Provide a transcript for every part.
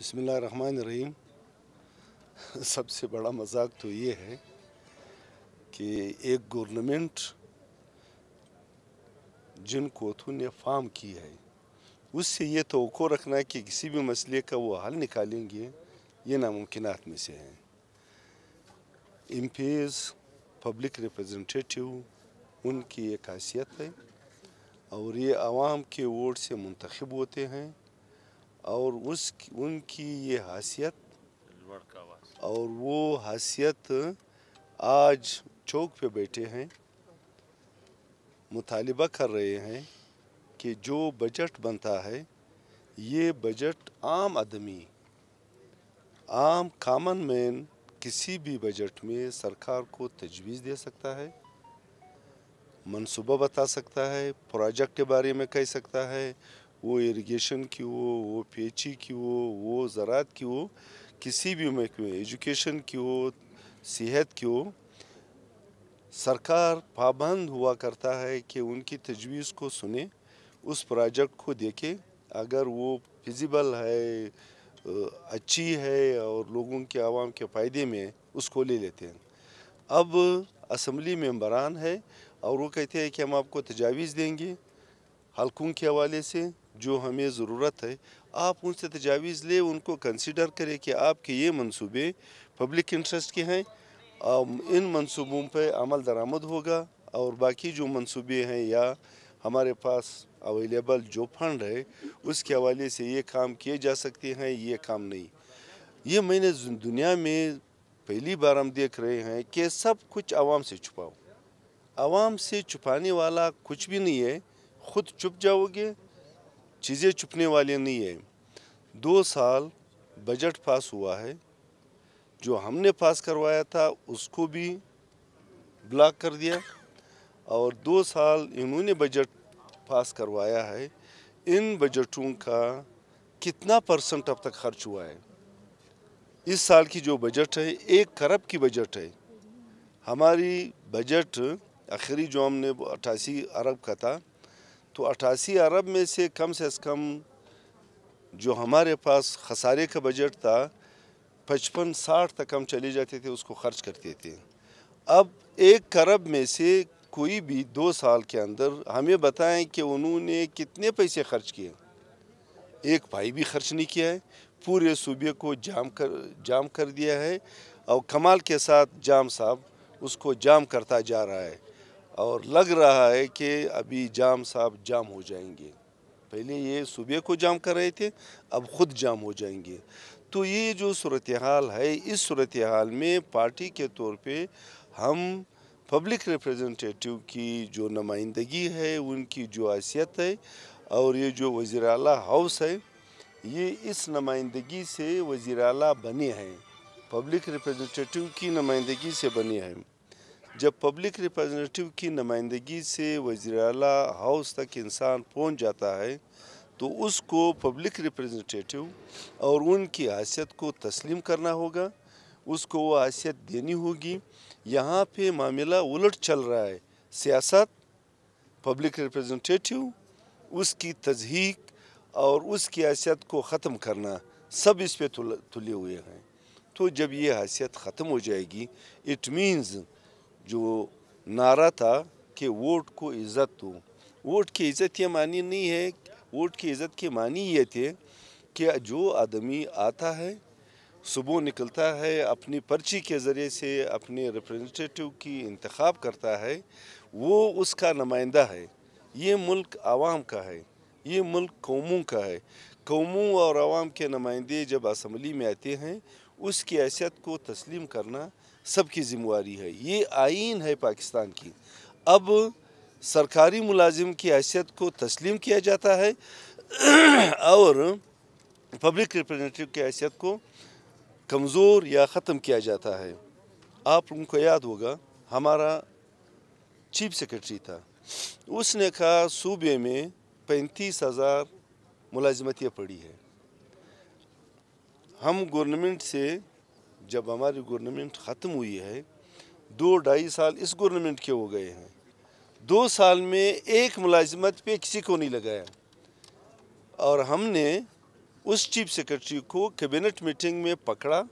बसमीम सबसे बड़ा मजाक तो ये है कि एक गवर्नमेंट जिनको ने फार्म की है उससे ये तो रखना है कि किसी भी मसले का वो हल निकालेंगे ये नामुमकिन में से हैं एम पब्लिक रिप्रेजेंटेटिव उनकी एक हैसियत है और ये आवाम के वोट से मुंतखब होते हैं और उस उनकी ये हासियत और वो हासियत आज चौक पे बैठे हैं मुतालबा कर रहे हैं कि जो बजट बनता है ये बजट आम आदमी आम कामन मैन किसी भी बजट में सरकार को तजवीज़ दे सकता है मनसूबा बता सकता है प्रोजेक्ट के बारे में कह सकता है वो इरिगेशन की हो वो पेची की हो वो ज़रात की हो किसी भी महकमे एजुकेशन की हो सेहत की हो सरकार पाबंद हुआ करता है कि उनकी तजवीज़ को सुने उस प्रोजेक्ट को देखे अगर वो फिजिबल है अच्छी है और लोगों के आवाम के फ़ायदे में उसको ले लेते हैं अब असम्बली मेम्बरान है और वो कहते हैं कि हम आपको तजावीज़ देंगे हलकों के हवाले से जो हमें ज़रूरत है आप उनसे तजावीज़ लें उनको कंसिडर करें कि आपके ये मनसूबे पब्लिक इंटरेस्ट के हैं इन मनसूबों पर अमल दरामद होगा और बाकी जो मनसूबे हैं या हमारे पास अवेलेबल जो फंड है उसके हवाले से ये काम किए जा सकते हैं ये काम नहीं ये मैंने दुनिया में पहली बार हम देख रहे हैं कि सब कुछ आवाम से छुपाओ आवाम से छुपाने वाला कुछ भी नहीं है खुद छुप जाओगे चीज़ें चुपने वाली नहीं है दो साल बजट पास हुआ है जो हमने पास करवाया था उसको भी ब्लॉक कर दिया और दो साल इन्होंने बजट पास करवाया है इन बजटों का कितना परसेंट अब तक खर्च हुआ है इस साल की जो बजट है एक खरब की बजट है हमारी बजट आखिरी जो हमने अट्ठासी अरब का था तो अट्ठासी अरब में से कम से कम जो हमारे पास खसारे का बजट था पचपन साठ तक हम चले जाते थे उसको खर्च करते थे अब एक अरब में से कोई भी दो साल के अंदर हमें बताएं कि उन्होंने कितने पैसे खर्च किए एक भाई भी खर्च नहीं किया है पूरे सूबे को जाम कर जाम कर दिया है और कमाल के साथ जाम साहब उसको जाम करता जा रहा है और लग रहा है कि अभी जाम साहब जाम हो जाएंगे पहले ये सुबह को जाम कर रहे थे अब खुद जाम हो जाएंगे तो ये जो सूरत हाल है इस सूरत हाल में पार्टी के तौर पे हम पब्लिक रिप्रेजेंटेटिव की जो नुमाइंदगी है उनकी जो हैसियत है और ये जो वज़ी अला हाउस है ये इस नुमाइंदगी से वज़ी अला बने हैं पब्लिक रिप्रेजेंटेटिव की नुमाइंदगी से बने हैं जब पब्लिक रिप्रेजेंटेटिव की नुमाइंदगी से वजीर अल हाउस तक इंसान पहुंच जाता है तो उसको पब्लिक रिप्रेजेंटेटिव और उनकी हैसियत को तस्लीम करना होगा उसको वो हैसियत देनी होगी यहाँ पे मामला उलट चल रहा है सियासत पब्लिक रिप्रेजेंटेटिव उसकी तजहीक और उसकी हैसियत को ख़त्म करना सब इस पर तुले हुए हैं तो जब ये हैसियत ख़त्म हो जाएगी इट मीन्स जो नारा था कि वोट को इज़्ज़त दो वोट की इज़्ज़त ये मानी नहीं है वोट की इज़्ज़त के मानी ये थे कि जो आदमी आता है सुबह निकलता है अपनी पर्ची के ज़रिए से अपने रिप्रेजेंटेटिव की इंतखब करता है वो उसका नुमाइंदा है ये मुल्क आवाम का है ये मुल्क कौमों का है कौमों और आवाम के नुमाइंदे जब असम्बली में आते हैं उसकी हैसियत को तस्लीम करना सबकी जिम्मेवारी है ये आइन है पाकिस्तान की अब सरकारी मुलाजिम की हैसियत को तस्लीम किया जाता है और पब्लिक रिप्रेजेंटेटिव की हैसियत को कमज़ोर या ख़त्म किया जाता है आप लोगों को याद होगा हमारा चीफ सेक्रेटरी था उसने कहा सूबे में पैंतीस हज़ार मुलाजमतियाँ पड़ी है हम गवर्नमेंट से जब हमारी गवर्नमेंट ख़त्म हुई है दो ढाई साल इस गवर्नमेंट के हो गए हैं दो साल में एक मुलाजमत पे किसी को नहीं लगाया और हमने उस चीफ सेक्रेटरी को कैबिनेट मीटिंग में पकड़ा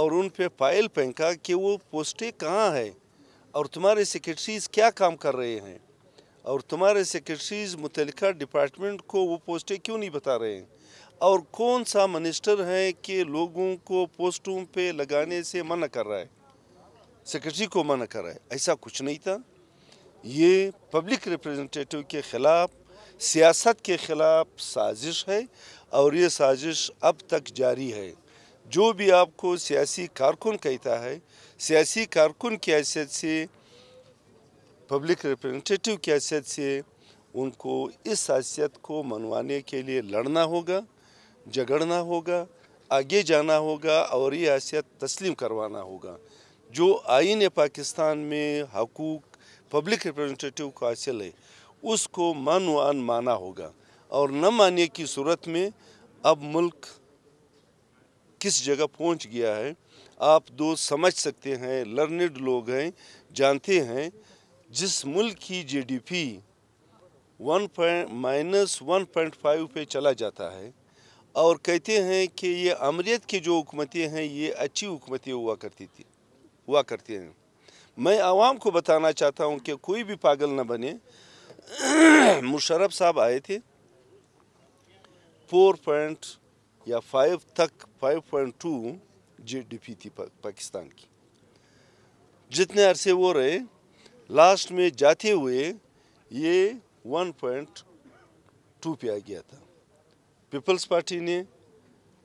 और उन पे फाइल फेंका कि वो पोस्टें कहाँ है और तुम्हारे सेक्रेटरीज क्या काम कर रहे हैं और तुम्हारे सेक्रेटरीज मुतलका डिपार्टमेंट को वो पोस्टें क्यों नहीं बता रहे हैं और कौन सा मिनिस्टर है कि लोगों को पोस्टों पे लगाने से मना कर रहा है सेक्रेटरी को मना कर रहा है ऐसा कुछ नहीं था ये पब्लिक रिप्रेजेंटेटिव के ख़िलाफ़ सियासत के ख़िलाफ़ साजिश है और ये साजिश अब तक जारी है जो भी आपको सियासी कारकुन कहता है सियासी कारकुन की हैसियत से पब्लिक रिप्रेजेंटेटिव की हैसियत से उनको इस हैसियत को मनवाने के लिए लड़ना होगा झगड़ना होगा आगे जाना होगा और ये आसियत तस्लीम करवाना होगा जो आइन पाकिस्तान में हकूक पब्लिक रिप्रेजेंटेटिव को हासिल है उसको मान वान माना होगा और न मानने की सूरत में अब मुल्क किस जगह पहुंच गया है आप दो समझ सकते हैं लर्नड लोग हैं जानते हैं जिस मुल्क की GDP one point minus one point five पे चला जाता है और कहते हैं कि ये अमरीत की जो हुकूमतें हैं ये अच्छी हुकूमतें हुआ करती थी हुआ करती हैं मैं आवाम को बताना चाहता हूँ कि कोई भी पागल ना बने मुशरफ साहब आए थे फोर पॉइंट या फाइव तक five point two G D P थी पा, पाकिस्तान की जितने अरसे वो रहे लास्ट में जाते हुए ये वन पॉइंट टू पे आ गया था पीपल्स पार्टी ने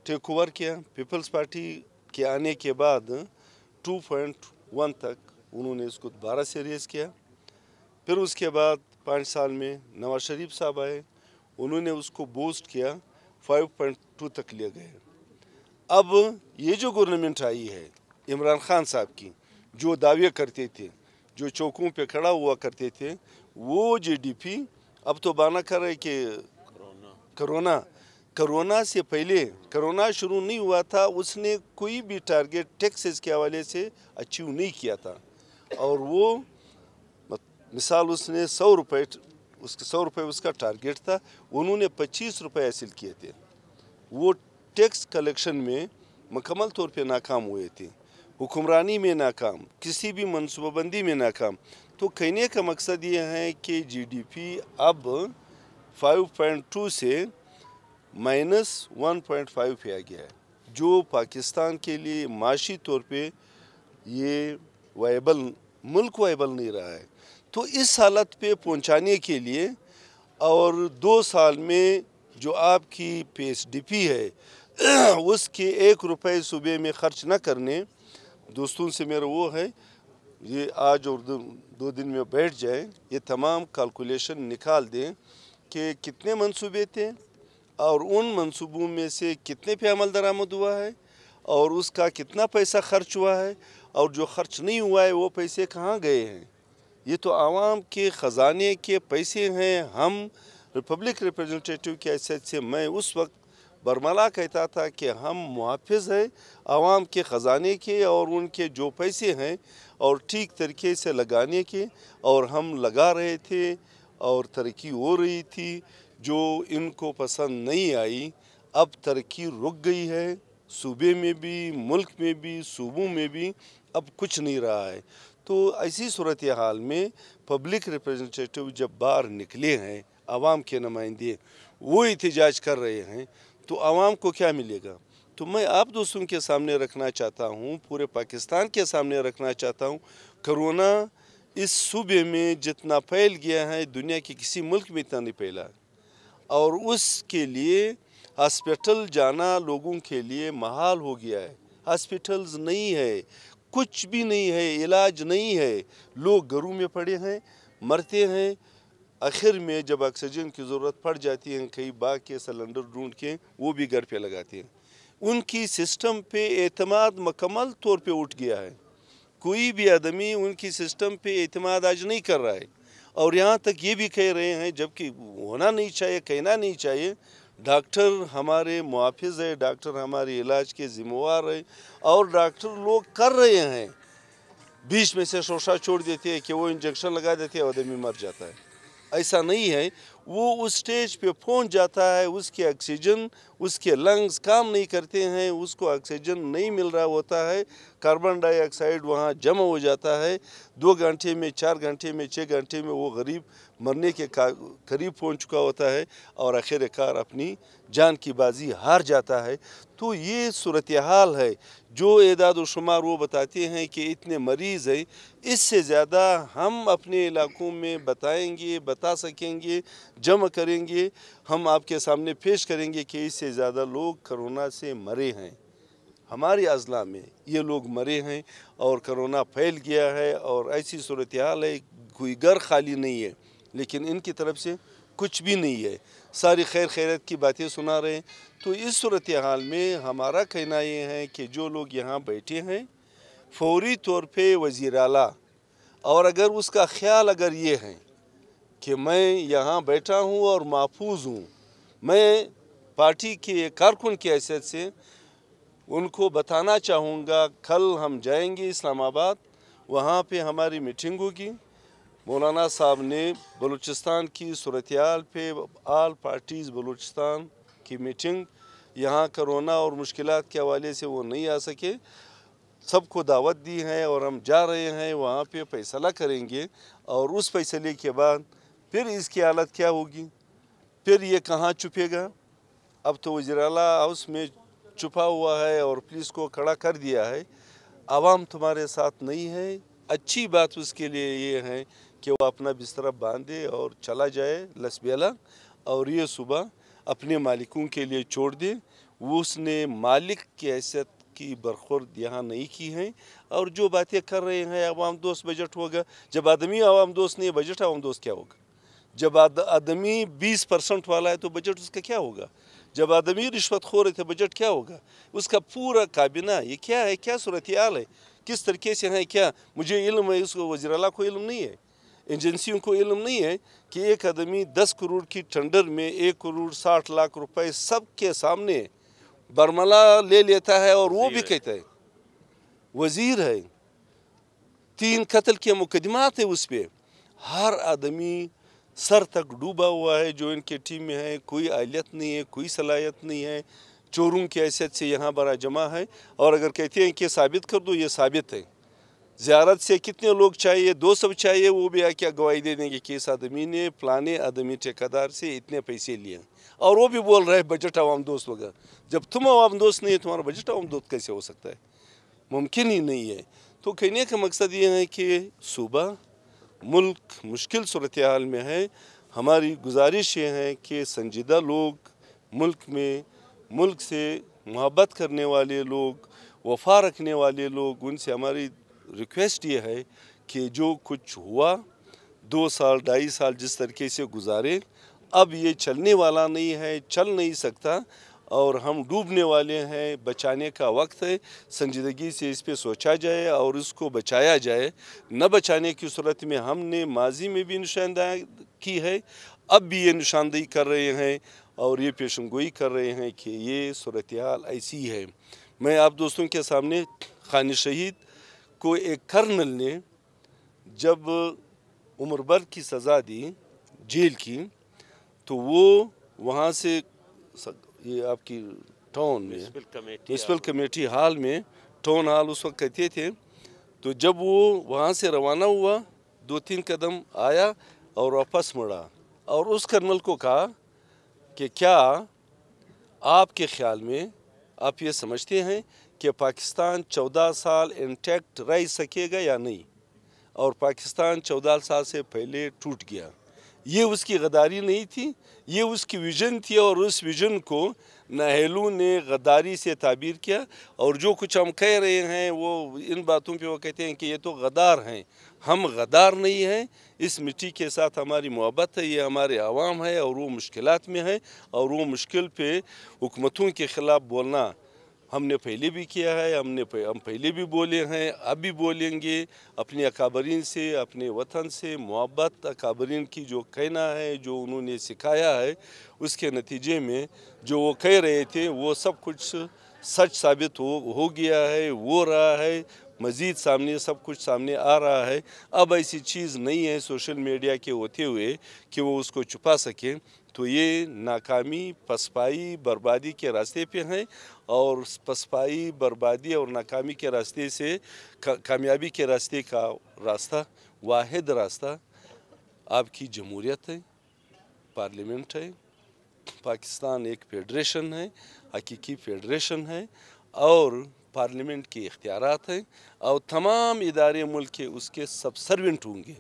टेक ओवर किया पीपल्स पार्टी के आने के बाद 2.1 तक उन्होंने इसको दोबारा से रेज किया फिर उसके बाद पाँच साल में नवाज शरीफ साहब आए उन्होंने उसको बूस्ट किया 5.2 तक ले गए अब ये जो गवर्नमेंट आई है इमरान खान साहब की जो दावे करते थे जो चौकों पे खड़ा हुआ करते थे वो जीडीपी अब तो बाना कर रहे कि कोरोना कोरोना से पहले कोरोना शुरू नहीं हुआ था उसने कोई भी टारगेट टैक्सेस के हवाले से अचीव नहीं किया था और वो मिसाल उसने सौ रुपये उसके सौ रुपये उसका टारगेट था उन्होंने पच्चीस रुपये हासिल किए थे वो टैक्स कलेक्शन में मकमल तौर पे नाकाम हुए थे हुक्मरानी में नाकाम किसी भी मनसूबाबंदी में नाकाम तो कहने का मकसद ये है कि जीडीपी अब 5.2 से माइनस 1.5 पे आ गया है जो पाकिस्तान के लिए माशी तौर पे ये वायबल मुल्क वायबल नहीं रहा है तो इस हालत पे पहुंचाने के लिए और दो साल में जो आपकी पी है उसके एक रुपए सूबे में ख़र्च ना करने दोस्तों से मेरा वो है ये आज और दो, दो दिन में बैठ जाए ये तमाम कैलकुलेशन निकाल दें कि कितने मंसूबे थे और उन मंसूबों में से कितने पे अमल दरामद हुआ है और उसका कितना पैसा खर्च हुआ है और जो खर्च नहीं हुआ है वो पैसे कहाँ गए हैं ये तो आवाम के ख़जाने के पैसे हैं हम रिपब्लिक रिप्रेजेंटेटिव के हैसियत से मैं उस वक्त बरमला कहता था कि हम मुहाफ़ हैं आवाम के ख़जाने के और उनके जो पैसे हैं और ठीक तरीके से लगाने के और हम लगा रहे थे और तरक्की हो रही थी जो इनको पसंद नहीं आई अब तरक्की रुक गई है सूबे में भी मुल्क में भी सूबों में भी अब कुछ नहीं रहा है तो ऐसी सूरत हाल में पब्लिक रिप्रेजेंटेटिव जब बाहर निकले हैं आवाम के नुमाइंदे वो एहतजाज कर रहे हैं तो आवाम को क्या मिलेगा तो मैं आप दोस्तों के सामने रखना चाहता हूँ पूरे पाकिस्तान के सामने रखना चाहता हूँ करोना इस सूबे में जितना फैल गया है दुनिया के किसी मुल्क में इतना नहीं फैला और उसके लिए हॉस्पिटल जाना लोगों के लिए महाल हो गया है हॉस्पिटल्स नहीं है कुछ भी नहीं है इलाज नहीं है लोग घरों में पड़े हैं मरते हैं आखिर में जब ऑक्सीजन की ज़रूरत पड़ जाती है कई बाग के सिलेंडर ढूंढ के वो भी घर पे लगाते हैं उनकी सिस्टम पे एतमाद मकमल तौर पे उठ गया है कोई भी आदमी उनकी सिस्टम पे एतमाद आज नहीं कर रहा है और यहाँ तक ये भी कह रहे हैं जबकि होना नहीं चाहिए कहना नहीं चाहिए डॉक्टर हमारे मुआफ़ है डॉक्टर हमारे इलाज के ज़िम्मेवार है और डॉक्टर लोग कर रहे हैं बीच में से शोशा छोड़ देते हैं कि वो इंजेक्शन लगा देते हैं आदमी मर जाता है ऐसा नहीं है वो उस स्टेज पे पहुंच जाता है उसके ऑक्सीजन उसके लंग्स काम नहीं करते हैं उसको ऑक्सीजन नहीं मिल रहा होता है कार्बन डाइऑक्साइड वहाँ जमा हो जाता है दो घंटे में चार घंटे में छः घंटे में वो गरीब मरने के करीब पहुँच चुका होता है और आखिरकार अपनी जान की बाजी हार जाता है तो ये सूरत हाल है जो एदाद शुमार वो बताते हैं कि इतने मरीज़ हैं इससे ज़्यादा हम अपने इलाकों में बताएंगे बता सकेंगे जमा करेंगे हम आपके सामने पेश करेंगे कि इससे ज़्यादा लोग करोना से मरे हैं हमारे अजला में ये लोग मरे हैं और करोना फैल गया है और ऐसी सूरत हाल है कोई घर खाली नहीं है लेकिन इनकी तरफ से कुछ भी नहीं है सारी खैर खैरत की बातें सुना रहे हैं तो इस सूरत हाल में हमारा कहना ये है कि जो लोग यहाँ बैठे हैं फौरी तौर पर वज़ी अला और अगर उसका ख्याल अगर ये है कि मैं यहाँ बैठा हूँ और महफूज हूँ मैं पार्टी के कारकुन की हैसियत से उनको बताना चाहूँगा कल हम जाएंगे इस्लामाबाद वहाँ पे हमारी मीटिंग होगी मौलाना साहब ने बलूचिस्तान की सूरत हाल पे आल पार्टीज़ बलूचिस्तान की मीटिंग यहाँ करोना और मुश्किल के हवाले से वो नहीं आ सके सबको दावत दी है और हम जा रहे हैं वहाँ पे फैसला करेंगे और उस फैसले के बाद फिर इसकी हालत क्या होगी फिर ये कहाँ छुपेगा अब तो वजरा हाउस में छुपा हुआ है और पुलिस को खड़ा कर दिया है आवाम तुम्हारे साथ नहीं है अच्छी बात उसके लिए ये है कि वो अपना बिस्तर बांधे और चला जाए लसबेला और ये सुबह अपने मालिकों के लिए छोड़ दे उसने मालिक की हैसियत की बरखुर्द यहाँ नहीं की है और जो बातें कर रहे हैं अवाम दोस्त बजट होगा जब आदमी आवाम दोस्त नहीं बजट आवाम दोस्त क्या होगा जब आदमी बीस परसेंट वाला है तो बजट उसका क्या होगा जब आदमी रिश्वत खो रहे थे बजट क्या होगा उसका पूरा काबिना ये क्या है क्या सूरत हाल है किस तरीके से है क्या मुझे इल्म है उसको वजराला को इल्म नहीं है एजेंसियों को इल्म नहीं है कि एक आदमी दस करोड़ की टेंडर में एक करोड़ साठ लाख रुपए सब के सामने बरमला ले लेता है और वो भी कहता है वज़ीर है तीन कत्ल के मुकदमात है उस पर हर आदमी सर तक डूबा हुआ है जो इनके टीम में है कोई अहलियत नहीं है कोई सलाहियत नहीं है चोरों की हैसियत से यहाँ बड़ा जमा है और अगर कहते हैं कि साबित कर दो ये साबित है ज्यारत से कितने लोग चाहिए दो सब चाहिए वो भी आके गवाही दे देंगे कि इस आदमी ने फलाने आदमी ठेकेदार से इतने पैसे लिए और वो भी बोल रहे हैं बजट आवाम दोस्त वगैरह जब तुम आवाम दोस्त नहीं है तुम्हारा बजट आवाम दोस्त कैसे हो सकता है मुमकिन ही नहीं है तो कहने का मकसद ये है कि सुबह मुल्क मुश्किल सूरत हाल में है हमारी गुजारिश ये है कि संजीदा लोग मुल्क में मुल्क से मोहब्बत करने वाले लोग वफा रखने वाले लोग उनसे हमारी रिक्वेस्ट ये है कि जो कुछ हुआ दो साल ढाई साल जिस तरीके से गुजारे अब ये चलने वाला नहीं है चल नहीं सकता और हम डूबने वाले हैं बचाने का वक्त है संजीदगी से इस पर सोचा जाए और इसको बचाया जाए न बचाने की सूरत में हमने माजी में भी निशानदही की है अब भी ये निशानदेही कर रहे हैं और ये पेशन गोई कर रहे हैं कि ये सूरत हाल ऐसी है मैं आप दोस्तों के सामने खान शहीद को एक कर्नल ने जब उम्र भर की सज़ा दी जेल की तो वो वहाँ से ये आपकी टाउन में म्यूनसिपल कमेटी हाल में टाउन हाल उस वक्त कहते थे तो जब वो वहाँ से रवाना हुआ दो तीन कदम आया और वापस मुड़ा और उस कर्नल को कहा कि क्या आपके ख्याल में आप ये समझते हैं कि पाकिस्तान चौदह साल इंटैक्ट रह सकेगा या नहीं और पाकिस्तान चौदह साल से पहले टूट गया ये उसकी गदारी नहीं थी ये उसकी विजन थी और उस विजन को नहलू ने गदारी से ताबीर किया और जो कुछ हम कह रहे हैं वो इन बातों पे वो कहते हैं कि ये तो गदार हैं हम गदार नहीं हैं इस मिट्टी के साथ हमारी मोहब्बत है ये हमारे आवाम है और वो मुश्किल में है और वो मुश्किल पे हुकूमतों के ख़िलाफ़ बोलना हमने पहले भी किया है हमने हम पहले भी बोले हैं अब भी बोलेंगे अपने अकाबरीन से अपने वतन से मोहब्बत अकाबरीन की जो कहना है जो उन्होंने सिखाया है उसके नतीजे में जो वो कह रहे थे वो सब कुछ सच साबित हो हो गया है वो रहा है मज़ीद सामने सब कुछ सामने आ रहा है अब ऐसी चीज़ नहीं है सोशल मीडिया के होते हुए कि वो उसको छुपा सकें तो ये नाकामी पसपाई बर्बादी के रास्ते पे हैं और पसपाई बर्बादी और नाकामी के रास्ते से कामयाबी के रास्ते का रास्ता वाद रास्ता आपकी जमहूरियत है पार्लियामेंट है पाकिस्तान एक फेडरेशन है हकीकी फेडरेशन है और पार्लियामेंट के इख्तियार हैं और तमाम इदारे मुल्क के उसके सब सर्वेंट होंगे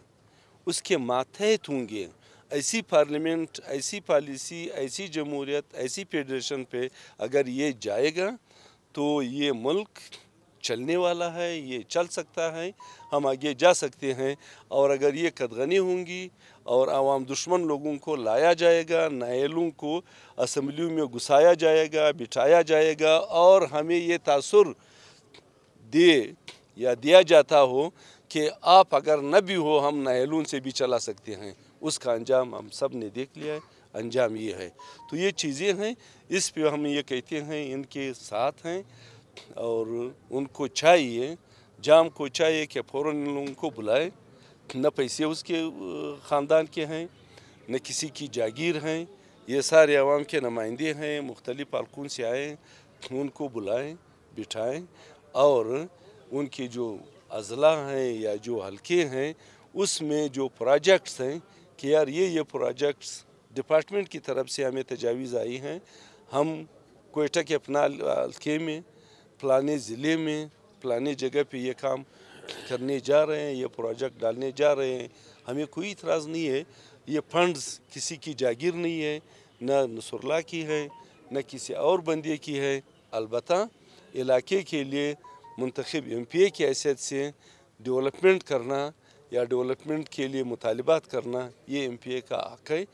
उसके मातहत होंगे ऐसी पार्लियामेंट ऐसी पॉलिसी ऐसी जमहूरियत ऐसी फेडरेशन पे अगर ये जाएगा तो ये मुल्क चलने वाला है ये चल सकता है हम आगे जा सकते हैं और अगर ये कदगनी होंगी और आवाम दुश्मन लोगों को लाया जाएगा नायलों को असम्बलियों में घुसाया जाएगा बिठाया जाएगा और हमें ये तासर दे या दिया जाता हो कि आप अगर न भी हो हम नायलों से भी चला सकते हैं उसका अंजाम हम सब ने देख लिया है अंजाम ये है तो ये चीज़ें हैं इस पे हम ये कहते हैं इनके साथ हैं और उनको चाहिए जाम को चाहिए कि फ़ौर इन लोगों को बुलाए न पैसे उसके ख़ानदान के हैं न किसी की जागीर हैं ये सारे आवाम के नुमाइंदे हैं मुख्तलिफ पालकों से आए उनको बुलाएं बिठाएं और उनके जो अजला हैं या जो हल्के हैं उसमें जो प्रोजेक्ट्स हैं कि यार ये ये प्रोजेक्ट्स डिपार्टमेंट की तरफ से हमें तजावीज़ आई हैं हम कोयटा के अपना हल्के में फलाने ज़िले में फलाने जगह पे ये काम करने जा रहे हैं ये प्रोजेक्ट डालने जा रहे हैं हमें कोई इतराज़ नहीं है ये फंड्स किसी की जागीर नहीं है ना नसरला की है न किसी और बंदे की है अलबत् इलाके के लिए मंतखब एम पी ए की हैसियत से डेवलपमेंट करना या डेवलपमेंट के लिए मुतालबात करना ये एम पी ए का हक है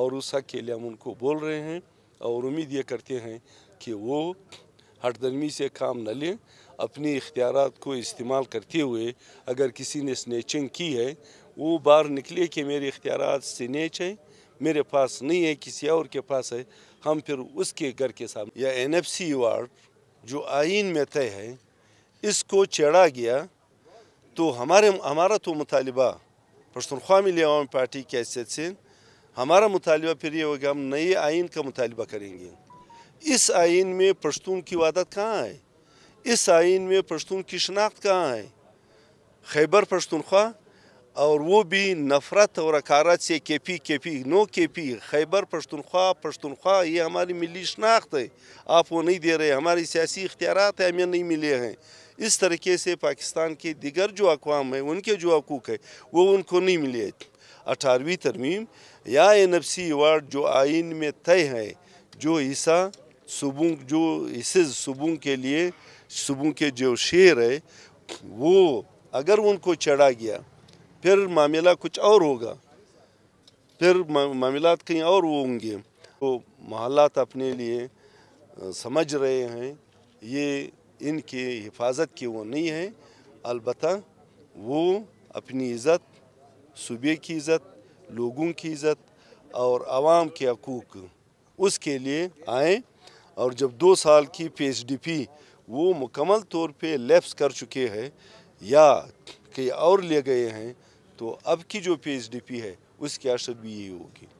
और उस हक के लिए हम उनको बोल रहे हैं और उम्मीद ये करते हैं कि वो हटदर्मी से काम न लें अपने इख्तियार को इस्तेमाल करते हुए अगर किसी ने स्नेचिंग की है वो बाहर निकले कि मेरे इख्तियार स्नेच हैं मेरे पास नहीं है किसी और के पास है हम फिर उसके घर के सामने या एन एफ सी वार्ड जो आइन में तय है इसको चढ़ा गया तो हमारे हमारा तो मुतालबा पश्तनख्वा मिली अवामी पार्टी की हैसियत से हमारा मुतालबा फिर ये होगा हम नए आइन का मुतालबा करेंगे इस आइन में पश्तून की वादत कहाँ है इस आइन में पश्तून की शनाख्त कहाँ है खैबर पश्तनख्वा और वो भी नफ़रत और अकारत से K P K P no K P Khyber Pakhtunkhwa Pakhtunkhwa ये हमारी मिली शनाख्त है आप वो नहीं दे रहे हमारी सियासी इख्तियार हमें नहीं मिले हैं इस तरीके से पाकिस्तान के दिगर जो अकवाम हैं उनके जो हकूक़ है वो उनको नहीं मिले अठारहवीं तरमीम या एन एफ सी अवार्ड जो आइन में तय है जो हिस्सा सुबों जो हिस्से सुबों के लिए सुबों के जो शेर है वो अगर उनको चढ़ा गया फिर मामला कुछ और होगा फिर मामला कहीं और वो होंगे तो मोहल्ला अपने लिए समझ रहे हैं ये इनके हिफाजत के वो नहीं है अलबत् वो अपनी इज़्ज़त सूबे की इज़्ज़त लोगों की इज़्ज़त और आवाम के हकूक उसके लिए आए और जब दो साल की पीएचडीपी वो मुकम्मल तौर पे लेप्स कर चुके हैं या कहीं और ले गए हैं तो अब की जो पीएचडीपी है उसकी असर भी यही होगी